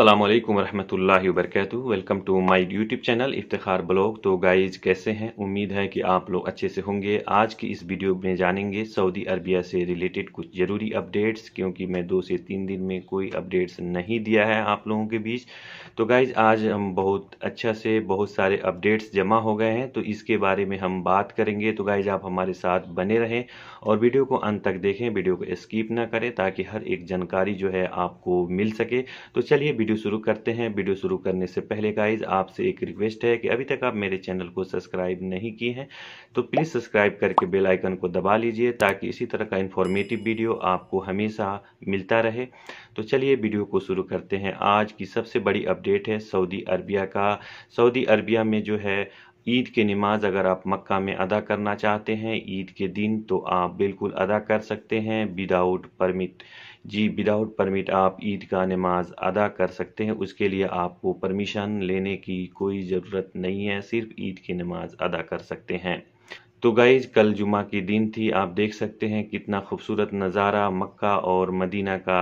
अल्लाम वरहमल वर्क welcome to my YouTube channel इफ्तार ब्लॉग तो गाइज कैसे हैं उम्मीद है कि आप लोग अच्छे से होंगे आज की इस वीडियो में जानेंगे सऊदी अरबिया से रिलेटेड कुछ ज़रूरी अपडेट्स क्योंकि मैं दो से तीन दिन में कोई अपडेट्स नहीं दिया है आप लोगों के बीच तो गाइज आज हम बहुत अच्छा से बहुत सारे अपडेट्स जमा हो गए हैं तो इसके बारे में हम बात करेंगे तो गाइज आप हमारे साथ बने रहें और वीडियो को अंत तक देखें वीडियो को स्कीप ना करें ताकि हर एक जानकारी जो है आपको मिल सके तो चलिए वीडियो शुरू करते हैं वीडियो शुरू करने से पहले गाइज आपसे एक रिक्वेस्ट है कि अभी तक आप मेरे चैनल को सब्सक्राइब नहीं किए हैं तो प्लीज़ सब्सक्राइब करके बेल आइकन को दबा लीजिए ताकि इसी तरह का इन्फॉर्मेटिव वीडियो आपको हमेशा मिलता रहे तो चलिए वीडियो को शुरू करते हैं आज की सबसे बड़ी अपडेट है सऊदी अरबिया का सऊदी अरबिया में जो है ईद की नमाज़ अगर आप मक्का में अदा करना चाहते हैं ईद के दिन तो आप बिल्कुल अदा कर सकते हैं without permit ji without permit आप ईद का नमाज अदा कर सकते हैं उसके लिए आपको परमिशन लेने की कोई ज़रूरत नहीं है सिर्फ ईद की नमाज अदा कर सकते हैं तो गाइज कल जुमा की दिन थी आप देख सकते हैं कितना खूबसूरत नज़ारा मक्का और मदीना का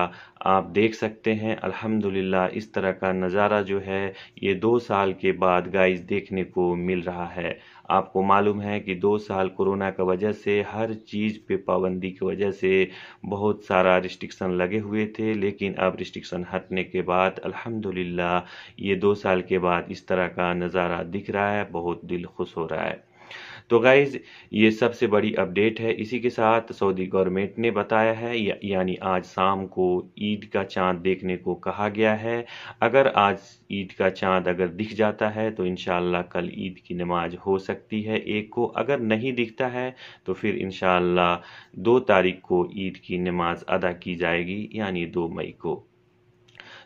आप देख सकते हैं अल्हम्दुलिल्लाह इस तरह का नज़ारा जो है ये दो साल के बाद गाइज देखने को मिल रहा है आपको मालूम है कि दो साल कोरोना का वजह से हर चीज़ पे पाबंदी की वजह से बहुत सारा रिस्ट्रिक्शन लगे हुए थे लेकिन अब रिस्ट्रिक्शन हटने के बाद अल्हम्दुलिल्लाह ये दो साल के बाद इस तरह का नज़ारा दिख रहा है बहुत दिल खुश हो रहा है तो गाइज ये सबसे बड़ी अपडेट है इसी के साथ सऊदी गवर्नमेंट ने बताया है या, यानी आज शाम को ईद का चांद देखने को कहा गया है अगर आज ईद का चांद अगर दिख जाता है तो इन कल ईद की नमाज हो सकती है एक को अगर नहीं दिखता है तो फिर इन शो तारीख को ईद की नमाज अदा की जाएगी यानी दो मई को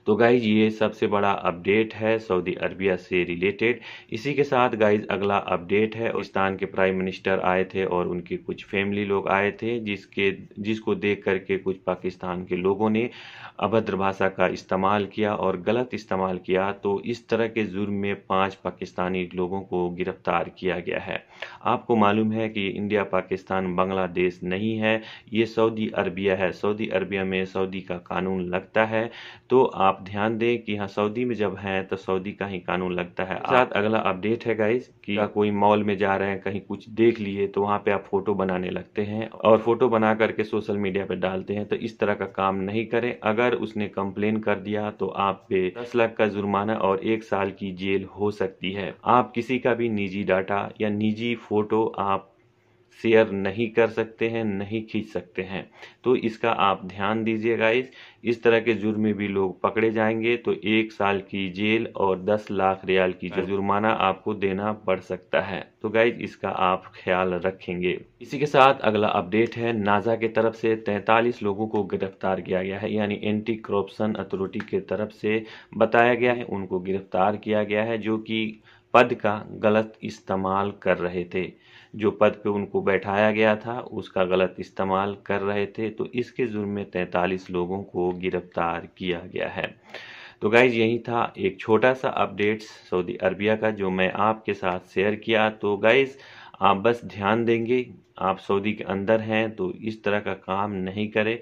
तो गाइज ये सबसे बड़ा अपडेट है सऊदी अरबिया से रिलेटेड इसी के साथ गाइज अगला अपडेट है पाकिस्तान के प्राइम मिनिस्टर आए थे और उनके कुछ फैमिली लोग आए थे जिसके जिसको देख करके कुछ पाकिस्तान के लोगों ने अभद्र भाषा का इस्तेमाल किया और गलत इस्तेमाल किया तो इस तरह के जुर्म में पाँच पाकिस्तानी लोगों को गिरफ्तार किया गया है आपको मालूम है कि इंडिया पाकिस्तान बांग्लादेश नहीं है ये सऊदी अरबिया है सऊदी अरबिया में सऊदी का कानून लगता है तो आप ध्यान दें कि यहाँ सऊदी में जब हैं तो सऊदी का ही कानून लगता है साथ अच्छा। अगला अपडेट है गाइज कि हाँ। कोई मॉल में जा रहे हैं कहीं कुछ देख लिए तो वहाँ पे आप फोटो बनाने लगते हैं और फोटो बना करके सोशल मीडिया पे डालते हैं तो इस तरह का काम नहीं करें अगर उसने कम्प्लेन कर दिया तो आप पे दस लाख का जुर्माना और एक साल की जेल हो सकती है आप किसी का भी निजी डाटा या निजी फोटो आप शेयर नहीं कर सकते हैं नहीं खींच सकते हैं तो इसका आप ध्यान दीजिए गाइस इस तरह के में भी लोग पकड़े जाएंगे तो एक साल की जेल और दस लाख रियाल की हाँ। जुर्माना आपको देना पड़ सकता है तो गाइज इसका आप ख्याल रखेंगे इसी के साथ अगला अपडेट है नाजा के तरफ से 43 लोगों को गिरफ्तार किया गया है यानी एंटी करप्शन अथॉरिटी के तरफ से बताया गया है उनको गिरफ्तार किया गया है जो की पद का गलत इस्तेमाल कर रहे थे जो पद पे उनको बैठाया गया था उसका गलत इस्तेमाल कर रहे थे तो इसके जुर्म में तैंतालीस लोगों को गिरफ्तार किया गया है तो गाइज यही था एक छोटा सा अपडेट्स सऊदी अरबिया का जो मैं आपके साथ शेयर किया तो गाइज आप बस ध्यान देंगे आप सऊदी के अंदर हैं तो इस तरह का काम नहीं करें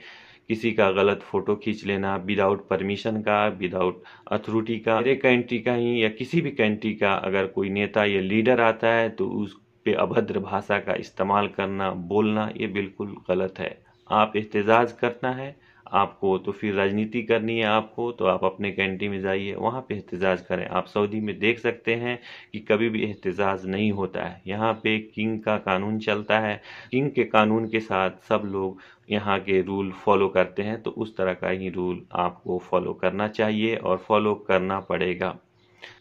किसी का गलत फ़ोटो खींच लेना विदाउट परमिशन का विदाउट अथॉरिटी का मेरे कंट्री का ही या किसी भी कंट्री का अगर कोई नेता या लीडर आता है तो उस पे अभद्र भाषा का इस्तेमाल करना बोलना ये बिल्कुल गलत है आप एहतजाज करना है आपको तो फिर राजनीति करनी है आपको तो आप अपने कंट्री में जाइए वहाँ पे एहतजाज करें आप सऊदी में देख सकते हैं कि कभी भी एहतजाज नहीं होता है यहाँ पे किंग का कानून चलता है किंग के कानून के साथ सब लोग यहाँ के रूल फॉलो करते हैं तो उस तरह का ही रूल आपको फॉलो करना चाहिए और फॉलो करना पड़ेगा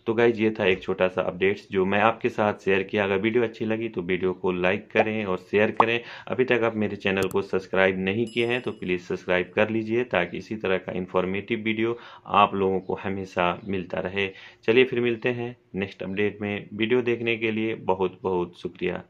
तो गाइज ये था एक छोटा सा अपडेट्स जो मैं आपके साथ शेयर किया अगर वीडियो अच्छी लगी तो वीडियो को लाइक करें और शेयर करें अभी तक आप मेरे चैनल को सब्सक्राइब नहीं किए हैं तो प्लीज़ सब्सक्राइब कर लीजिए ताकि इसी तरह का इन्फॉर्मेटिव वीडियो आप लोगों को हमेशा मिलता रहे चलिए फिर मिलते हैं नेक्स्ट अपडेट में वीडियो देखने के लिए बहुत बहुत शुक्रिया